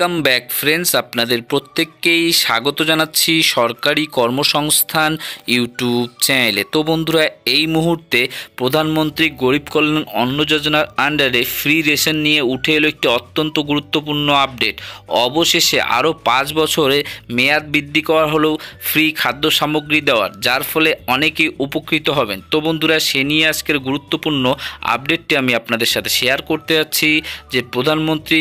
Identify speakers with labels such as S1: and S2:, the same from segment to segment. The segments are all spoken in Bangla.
S1: ওয়েলকাম ব্যাক ফ্রেন্ডস আপনাদের প্রত্যেককেই স্বাগত জানাচ্ছি সরকারি কর্মসংস্থান ইউটিউব চ্যানেলে তো বন্ধুরা এই মুহূর্তে প্রধানমন্ত্রী গরিব কল্যাণ অন্ন যোজনার আন্ডারে ফ্রি রেশন নিয়ে উঠে এলো একটি অত্যন্ত গুরুত্বপূর্ণ আপডেট অবশেষে আরও পাঁচ বছরে মেয়াদ বৃদ্ধি করা হলো ফ্রি খাদ্য সামগ্রী দেওয়ার যার ফলে অনেকেই উপকৃত হবেন তো বন্ধুরা সে নিয়ে আজকের গুরুত্বপূর্ণ আপডেটটি আমি আপনাদের সাথে শেয়ার করতে যাচ্ছি যে প্রধানমন্ত্রী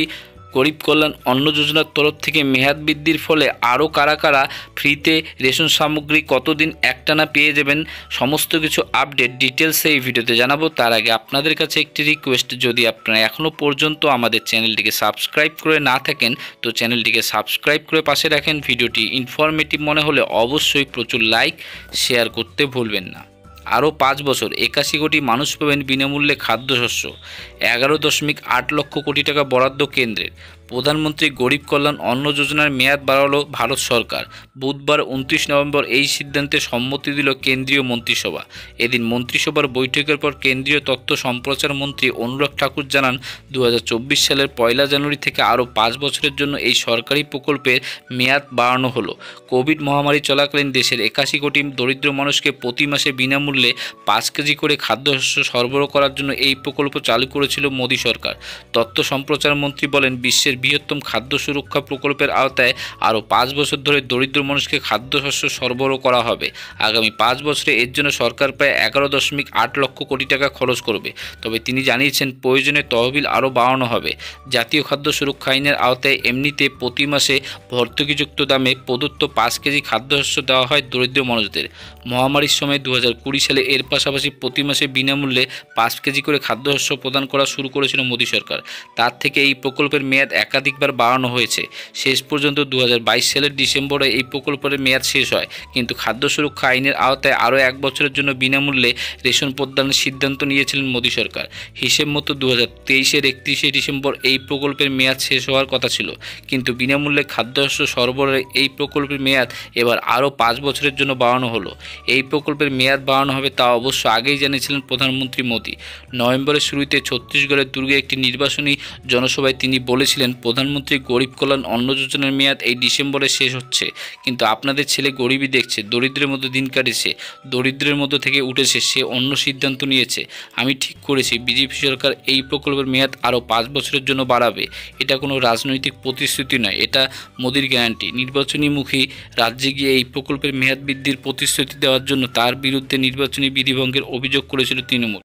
S1: গরিব কল্যাণ অন্ন যোজনার তরফ থেকে মেয়াদ বৃদ্ধির ফলে আরও কারা কারা ফ্রিতে রেশন সামগ্রী কতদিন একটানা পেয়ে যাবেন সমস্ত কিছু আপডেট ডিটেলসে এই ভিডিওতে জানাবো তার আগে আপনাদের কাছে একটি রিকোয়েস্ট যদি আপনারা এখনও পর্যন্ত আমাদের চ্যানেলটিকে সাবস্ক্রাইব করে না থাকেন তো চ্যানেলটিকে সাবস্ক্রাইব করে পাশে রাখেন ভিডিওটি ইনফরমেটিভ মনে হলে অবশ্যই প্রচুর লাইক শেয়ার করতে ভুলবেন না আরও পাঁচ বছর একাশি কোটি মানুষ পাবেন বিনামূল্যে খাদ্যশস্য এগারো দশমিক আট লক্ষ কোটি টাকা বরাদ্দ কেন্দ্রের প্রধানমন্ত্রী গরিব কল্যাণ অন্ন যোজনার মেয়াদ বাড়ালো ভারত সরকার বুধবার উনত্রিশ নভেম্বর এই সিদ্ধান্তে সম্মতি দিল কেন্দ্রীয় মন্ত্রিসভা এদিন মন্ত্রিসভার বৈঠকের পর কেন্দ্রীয় তথ্য সম্প্রচার মন্ত্রী অনুরাগ ঠাকুর জানান দু সালের পয়লা জানুয়ারি থেকে আরও পাঁচ বছরের জন্য এই সরকারি প্রকল্পের মেয়াদ বাড়ানো হলো কোভিড মহামারী চলাকালীন দেশের একাশি কোটি দরিদ্র মানুষকে প্রতি মাসে বিনামূল্যে মূল্যে পাঁচ কেজি করে খাদ্যশস্য সরবরাহ করার জন্য এই প্রকল্প চালু করেছিল মোদী সরকার তথ্য সম্প্রচার মন্ত্রী বলেন বিশ্বের বৃহত্তম খাদ্য সুরক্ষা প্রকল্পের আওতায় আরও পাঁচ বছর ধরে দরিদ্র মানুষকে খাদ্যশস্য সরবরাহ করা হবে আগামী পাঁচ বছরে এর জন্য সরকার প্রায় এগারো দশমিক আট লক্ষ কোটি টাকা খরচ করবে তবে তিনি জানিয়েছেন প্রয়োজনে তহবিল আরও বাড়ানো হবে জাতীয় খাদ্য সুরক্ষা আইনের আওতায় এমনিতে প্রতি মাসে ভর্তুকিযুক্ত দামে প্রদত্ত পাঁচ কেজি খাদ্যশস্য দেওয়া হয় দরিদ্র মানুষদের মহামারীর সময় দু হাজার সালে এর পাশাপাশি প্রতি মাসে বিনামূল্যে পাঁচ কেজি করে খাদ্যশস্য প্রদান করা শুরু করেছিল মোদী সরকার তার থেকে এই প্রকল্পের মেয়াদ একাধিকবার বাড়ানো হয়েছে শেষ পর্যন্ত দু সালের ডিসেম্বরে এই প্রকল্পের মেয়াদ শেষ হয় কিন্তু খাদ্য সুরক্ষা আইনের আওতায় আরও এক বছরের জন্য বিনামূল্যে রেশন প্রদানের সিদ্ধান্ত নিয়েছিলেন মোদী সরকার হিসেব মতো দু হাজার তেইশের একত্রিশে ডিসেম্বর এই প্রকল্পের মেয়াদ শেষ হওয়ার কথা ছিল কিন্তু বিনামূল্যে খাদ্যশস্য সরবরাহের এই প্রকল্পের মেয়াদ এবার আরও পাঁচ বছরের জন্য বাড়ানো হলো এই প্রকল্পের মেয়াদ বাড়ানো হবে তা অবশ্য আগেই জেনেছিলেন প্রধানমন্ত্রী মোদী নভেম্বরের শুরুতে ছত্তিশগড়ের দুর্গে একটি নির্বাচনী জনসভায় তিনি বলেছিলেন প্রধানমন্ত্রী গরিব কল্যাণ অন্ন যোজনার মেয়াদ এই ডিসেম্বরে শেষ হচ্ছে কিন্তু আপনাদের ছেলে গরিবই দেখছে দরিদ্রের মতো দিন কাটেছে দরিদ্রের মতো থেকে উঠেছে সে অন্য সিদ্ধান্ত নিয়েছে আমি ঠিক করেছি বিজেপি সরকার এই প্রকল্পের মেয়াদ আরও পাঁচ বছরের জন্য বাড়াবে এটা কোনো রাজনৈতিক প্রতিশ্রুতি নয় এটা মোদির গ্যারান্টি নির্বাচনীমুখী রাজ্যে গিয়ে এই প্রকল্পের মেয়াদ বৃদ্ধির প্রতিশ্রুতি দেওয়ার জন্য তার বিরুদ্ধে নির্বাচন নির্বাচনী বিধিভঙ্গের অভিযোগ করেছিল তৃণমূল